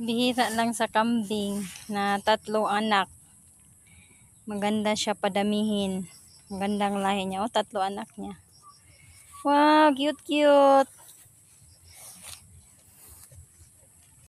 bihira lang sa kambing na tatlo anak. Maganda siya padamihin. Magandang lahi niya. O, tatlo anak niya. Wow, cute cute.